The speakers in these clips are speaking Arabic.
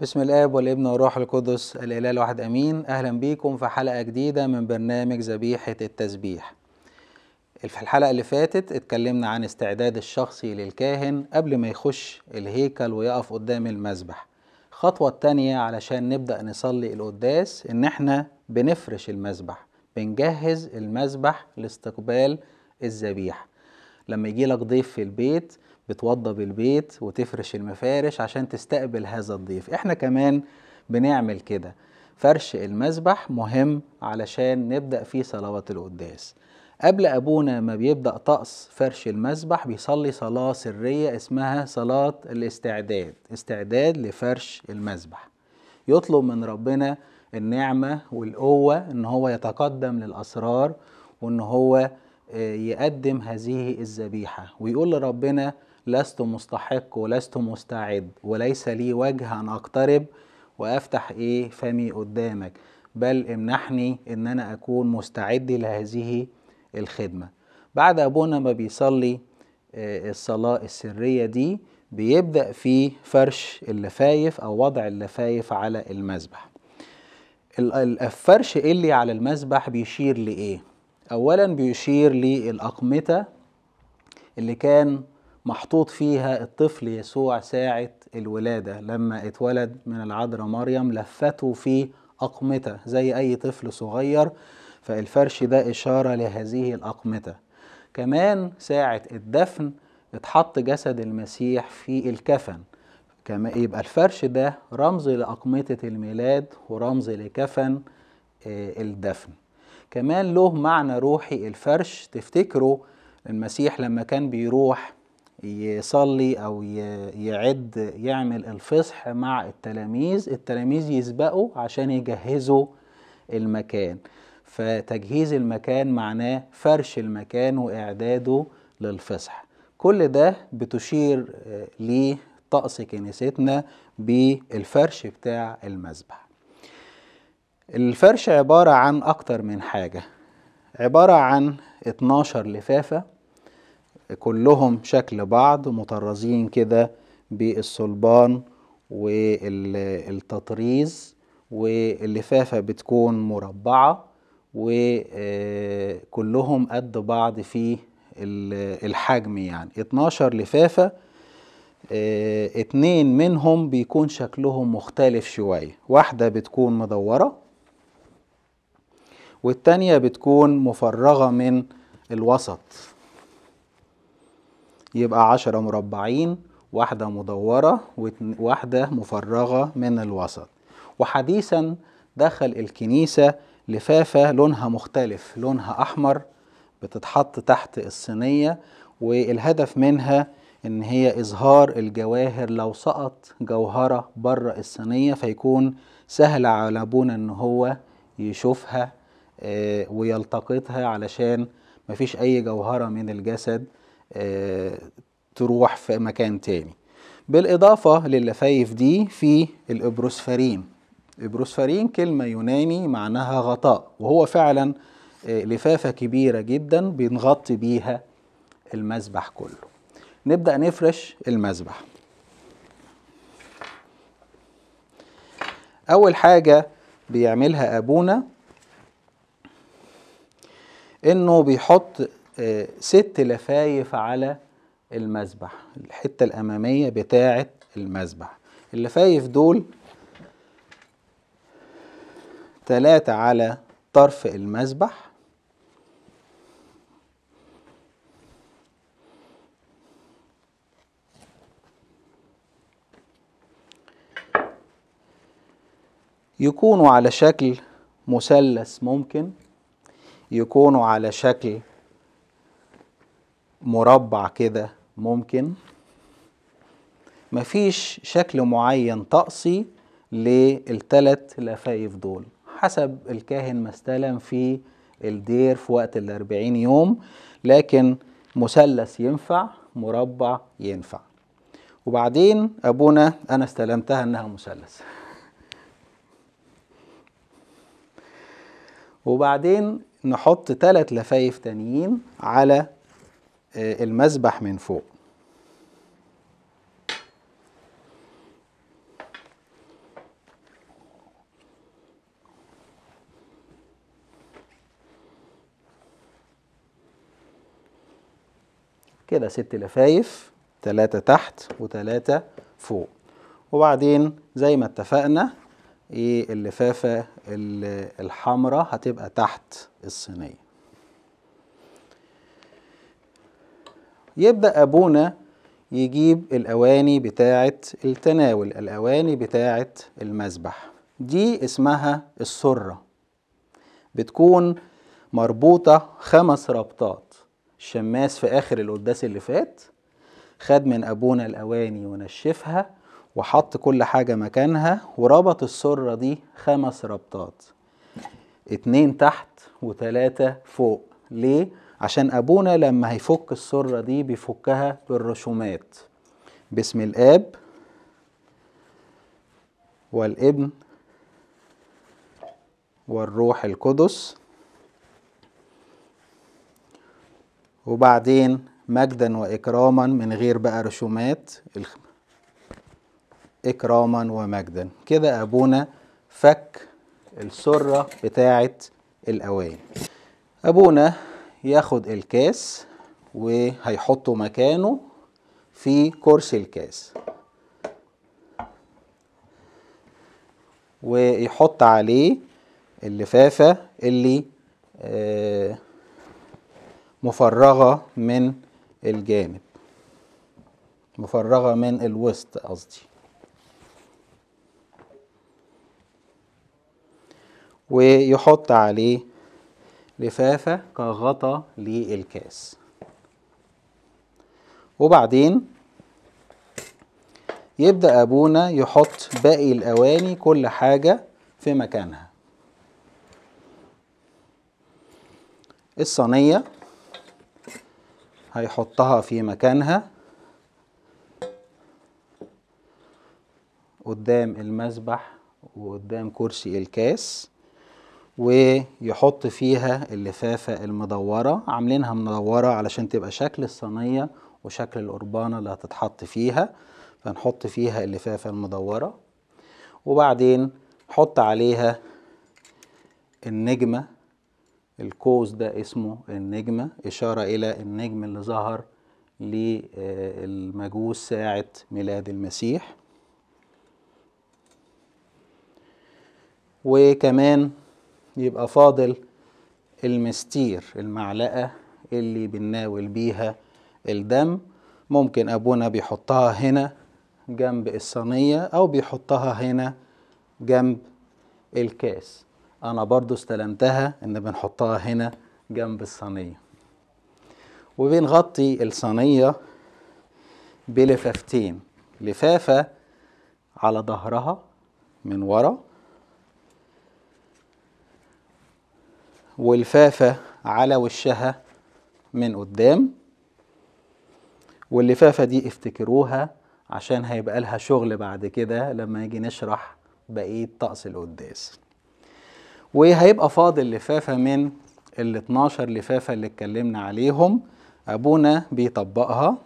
بسم الاب والابن والروح القدس الاله الواحد امين اهلا بيكم في حلقه جديده من برنامج ذبيحه التسبيح في الحلقه اللي فاتت اتكلمنا عن استعداد الشخصي للكاهن قبل ما يخش الهيكل ويقف قدام المذبح الخطوه التانية علشان نبدا نصلي القداس ان احنا بنفرش المذبح بنجهز المذبح لاستقبال الذبيحه لما يجي لك ضيف في البيت بتوضب البيت وتفرش المفارش عشان تستقبل هذا الضيف احنا كمان بنعمل كده فرش المسبح مهم علشان نبدأ فيه صلوات القداس قبل أبونا ما بيبدأ طقس فرش المسبح بيصلي صلاة سرية اسمها صلاة الاستعداد استعداد لفرش المسبح يطلب من ربنا النعمة والقوة إن هو يتقدم للأسرار وإن هو آه، يقدم هذه الذبيحة ويقول لربنا لست مستحق ولست مستعد وليس لي وجه أن أقترب وأفتح إيه فمي قدامك بل امنحني أن أنا أكون مستعد لهذه الخدمة بعد أبونا ما بيصلي آه، الصلاة السرية دي بيبدأ في فرش اللفايف أو وضع اللفايف على المذبح الفرش اللي على المذبح بيشير لإيه؟ أولا بيشير للأقمتة اللي كان محطوط فيها الطفل يسوع ساعة الولادة لما اتولد من العذراء مريم لفته في أقمتة زي أي طفل صغير فالفرش ده إشارة لهذه الأقمتة كمان ساعة الدفن اتحط جسد المسيح في الكفن كما يبقى الفرش ده رمز لأقمتة الميلاد ورمز لكفن آه، الدفن كمان له معنى روحي الفرش تفتكروا المسيح لما كان بيروح يصلي او يعد يعمل الفصح مع التلاميذ التلاميذ يسبقوا عشان يجهزوا المكان فتجهيز المكان معناه فرش المكان واعداده للفصح كل ده بتشير ليه آه، طقس كنيستنا بالفرش بتاع المسبح الفرش عبارة عن أكتر من حاجة عبارة عن 12 لفافة كلهم شكل بعض مطرزين كده بالصلبان والتطريز واللفافة بتكون مربعة وكلهم قد بعض في الحجم يعني 12 لفافة آه، اتنين منهم بيكون شكلهم مختلف شوية واحدة بتكون مدورة والتانية بتكون مفرغة من الوسط يبقى عشرة مربعين واحدة مدورة واحدة مفرغة من الوسط وحديثا دخل الكنيسة لفافة لونها مختلف لونها أحمر بتتحط تحت الصينية والهدف منها إن هي إظهار الجواهر لو سقط جوهرة بره الصينية فيكون سهل على أبونا إن هو يشوفها آه، ويلتقطها علشان مفيش أي جوهرة من الجسد تروح في مكان تاني بالإضافة للفايف دي في الإبروسفارين إبروسفارين كلمة يوناني معناها غطاء وهو فعلا آه، لفافة كبيرة جدا بنغطي بيها المسبح كله نبدأ نفرش المسبح أول حاجة بيعملها أبونا إنه بيحط ست لفايف على المذبح الحتة الأمامية بتاعة المذبح اللفايف دول تلاتة على طرف المذبح يكونوا على شكل مثلث ممكن يكونوا على شكل مربع كده ممكن مفيش شكل معين طقسي للتلات لفايف دول حسب الكاهن ما استلم في الدير في وقت الأربعين يوم لكن مثلث ينفع مربع ينفع وبعدين أبونا أنا استلمتها إنها مثلث وبعدين نحط تلات لفايف تانيين على آه، المسبح من فوق كده ست لفايف تلاتة تحت وتلاتة فوق وبعدين زي ما اتفقنا ايه اللفافة الحمراء هتبقى تحت الصينية يبدأ أبونا يجيب الأواني بتاعة التناول الأواني بتاعة المذبح دي اسمها السرة بتكون مربوطة خمس ربطات الشماس في آخر القداس اللي فات خد من أبونا الأواني ونشفها وحط كل حاجة مكانها وربط السرة دي خمس ربطات اتنين تحت وتلاتة فوق ليه؟ عشان أبونا لما هيفك السرة دي بيفكها بالرسومات باسم الآب والابن والروح القدس وبعدين مجدا وإكراما من غير بقى رسومات إكراما ومجدا كده أبونا فك السرة بتاعة الاوان أبونا ياخد الكاس وهيحطه مكانه في كرسي الكاس ويحط عليه اللفافة اللي آه، مفرغة من الجانب مفرغة من الوسط قصدي ويحط عليه لفافة كغطا للكاس وبعدين يبدأ أبونا يحط باقي الأواني كل حاجة في مكانها الصينية هيحطها في مكانها قدام المسبح وقدام كرسي الكاس ويحط فيها اللفافة المدورة عاملينها مدورة علشان تبقى شكل الصينية وشكل القربانة اللي هتتحط فيها فنحط فيها اللفافة المدورة وبعدين حط عليها النجمة القوس ده اسمه النجمة إشارة إلى النجم اللي ظهر للمجوس ساعة ميلاد المسيح وكمان يبقى فاضل المستير المعلقة اللي بنناول بيها الدم ممكن أبونا بيحطها هنا جنب الصينية أو بيحطها هنا جنب الكاس أنا برضو استلمتها إن بنحطها هنا جنب الصينية وبنغطي الصينية بلفافتين لفافة على ظهرها من ورا ولفافة على وشها من قدام واللفافة دي افتكروها عشان هيبقى لها شغل بعد كده لما يجي نشرح بقية طقس القداس وهيبقى فاضل لفافة من ال 12 لفافة اللي اتكلمنا عليهم أبونا بيطبقها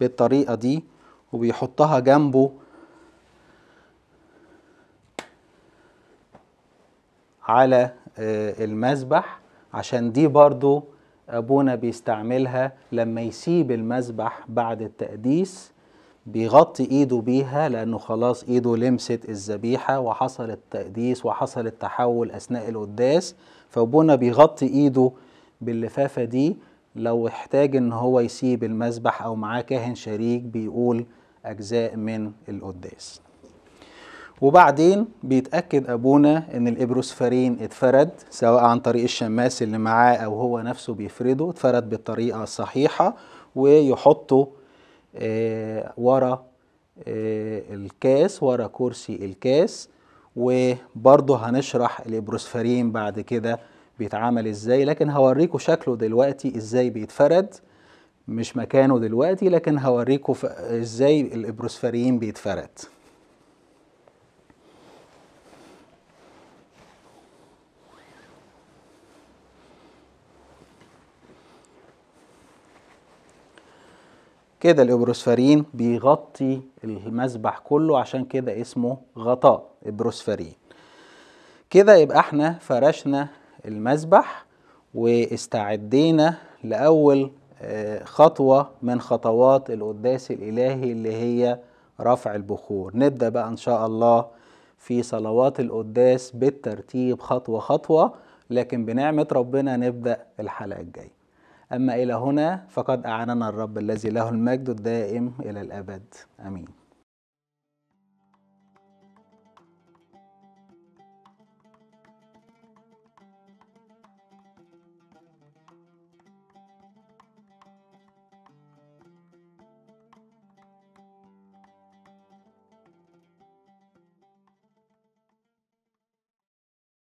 بالطريقة دي وبيحطها جنبه على آه، المذبح عشان دي برضو أبونا بيستعملها لما يسيب المذبح بعد التقديس بيغطي ايده بيها لانه خلاص ايده لمست الذبيحه وحصل التقديس وحصل التحول اثناء القداس فابونا بيغطي ايده باللفافه دي لو احتاج ان هو يسيب المذبح او معاه كاهن شريك بيقول اجزاء من القداس وبعدين بيتأكد أبونا إن الإبروسفرين اتفرد سواء عن طريق الشماس اللي معاه أو هو نفسه بيفرده اتفرد بالطريقة الصحيحة ويحطه آه ورا آه الكاس ورا كرسي الكاس وبرضه هنشرح الإبروسفرين بعد كده بيتعمل إزاي لكن هوريكم شكله دلوقتي إزاي بيتفرد مش مكانه دلوقتي لكن هوريكم إزاي الإبروسفرين بيتفرد كده الابروسفارين بيغطي المسبح كله عشان كده اسمه غطاء ابروسفارين كده يبقى احنا فرشنا المسبح واستعدينا لأول آه، خطوة من خطوات القداس الإلهي اللي هي رفع البخور نبدأ بقى إن شاء الله في صلوات القداس بالترتيب خطوة خطوة لكن بنعمة ربنا نبدأ الحلقة الجاية أما إلى هنا فقد أعاننا الرب الذي له المجد الدائم إلى الأبد آمين